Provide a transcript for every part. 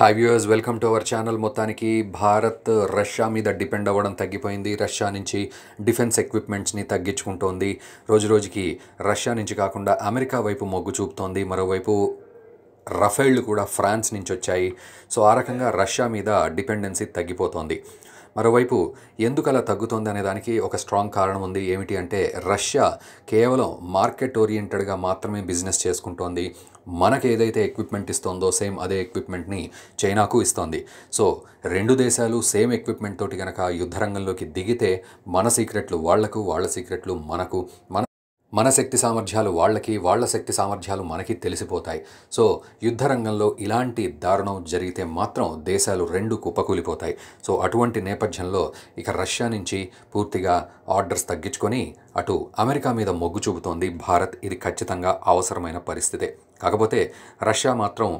high viewers welcome to our channel మొత్తానికి Bharat Russia మీద depend అవ్వడం తగ్గిపోయింది రష్యా నుంచి డిఫెన్స్ ఎక్విప్మెంట్స్ని తగ్గించుకుంటోంది రోజు రోజుకి రష్యా నుంచి కాకుండా అమెరికా వైపు మొగ్గు చూపుతోంది మరోవైపు రఫైళ్లు కూడా ఫ్రాన్స్ నుంచి వచ్చాయి సో ఆ రకంగా రష్యా మీద డిపెండెన్సీ తగ్గిపోతోంది మరోవైపు ఎందుకు అలా తగ్గుతోందనే దానికి ఒక స్ట్రాంగ్ కారణం ఉంది ఏమిటి అంటే రష్యా కేవలం మార్కెట్ ఓరియంటెడ్గా మాత్రమే బిజినెస్ చేసుకుంటోంది మనకు ఏదైతే ఎక్విప్మెంట్ ఇస్తోందో సేమ్ అదే ఎక్విప్మెంట్ని చైనాకు ఇస్తోంది సో రెండు దేశాలు సేమ్ ఎక్విప్మెంట్ తోటి కనుక యుద్ధరంగంలోకి దిగితే మన సీక్రెట్లు వాళ్లకు వాళ్ళ సీక్రెట్లు మనకు మన మన శక్తి సామర్థ్యాలు వాళ్ళకి వాళ్ళ శక్తి సామర్థ్యాలు మనకి తెలిసిపోతాయి సో యుద్ధ రంగంలో ఇలాంటి దారుణం జరిగితే మాత్రం దేశాలు రెండు కుప్పకూలిపోతాయి సో అటువంటి నేపథ్యంలో ఇక రష్యా నుంచి పూర్తిగా ఆర్డర్స్ తగ్గించుకొని అటు అమెరికా మీద మొగ్గు చూపుతోంది భారత్ ఇది ఖచ్చితంగా అవసరమైన పరిస్థితే కాకపోతే రష్యా మాత్రం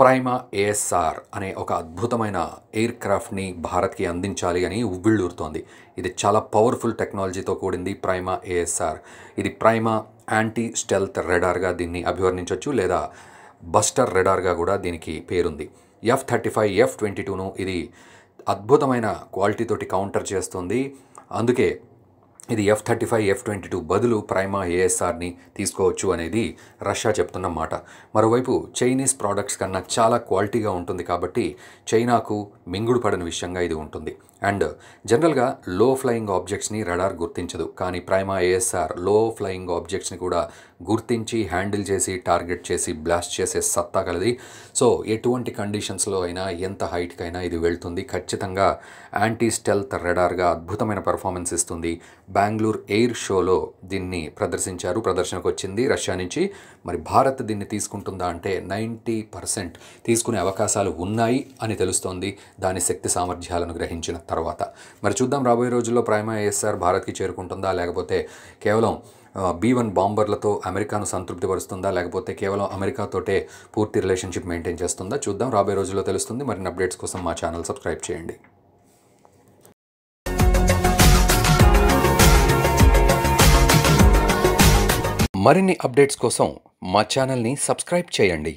ప్రైమా ఏఎస్ఆర్ అనే ఒక అద్భుతమైన ఎయిర్ క్రాఫ్ట్ని భారత్కి అందించాలి అని ఉవ్విళ్ళూరుతోంది ఇది చాలా పవర్ఫుల్ టెక్నాలజీతో కూడింది ప్రైమా ఏఎస్ఆర్ ఇది ప్రైమా యాంటీ స్టెల్త్ రెడార్గా దీన్ని అభివర్ణించవచ్చు లేదా బస్టర్ రెడార్గా కూడా దీనికి పేరుంది F thirty five F twenty టూను ఇది అద్భుతమైన క్వాలిటీతోటి కౌంటర్ చేస్తుంది అందుకే ఇది F thirty five F twenty two బదులు ప్రైమా ఏఎస్ఆర్ని తీసుకోవచ్చు అనేది రష్యా చెప్తున్న మాట మరోవైపు చైనీస్ ప్రోడక్ట్స్ కన్నా చాలా క్వాలిటీగా ఉంటుంది కాబట్టి చైనాకు మింగుడు విషయంగా ఇది ఉంటుంది అండ్ జనరల్గా లో ఫ్లయింగ్ ఆబ్జెక్ట్స్ని రడార్ గుర్తించదు కానీ ప్రైమా ఏఎస్ఆర్ లో ఫ్లయింగ్ ఆబ్జెక్ట్స్ని కూడా గుర్తించి హ్యాండిల్ చేసి టార్గెట్ చేసి బ్లాస్ట్ చేసే సత్తా కలది సో ఎటువంటి కండిషన్స్లో అయినా ఎంత హైట్కైనా ఇది వెళ్తుంది ఖచ్చితంగా యాంటీ స్టెల్త్ రెడార్గా అద్భుతమైన పెర్ఫార్మెన్స్ ఇస్తుంది బెంగళూరు ఎయిర్ షోలో దీన్ని ప్రదర్శించారు ప్రదర్శనకు వచ్చింది రష్యా నుంచి మరి భారత్ దీన్ని తీసుకుంటుందా అంటే నైంటీ పర్సెంట్ తీసుకునే అవకాశాలు ఉన్నాయి అని తెలుస్తోంది దాని శక్తి సామర్థ్యాలను గ్రహించిన తర్వాత మరి చూద్దాం రాబోయే రోజుల్లో ప్రైమ ఏఎస్ఆర్ భారత్కి చేరుకుంటుందా లేకపోతే కేవలం బీ వన్ బాంబర్లతో అమెరికాను సంతృప్తి పరుస్తుందా లేకపోతే కేవలం అమెరికాతోటే పూర్తి రిలేషన్షిప్ మెయింటైన్ చేస్తుందా చూద్దాం రాబోయే రోజుల్లో తెలుస్తుంది మరిన్ని అప్డేట్స్ కోసం మా ఛానల్ సబ్స్క్రైబ్ చేయండి మరిన్ని అప్డేట్స్ కోసం మా ఛానల్ని సబ్స్క్రైబ్ చేయండి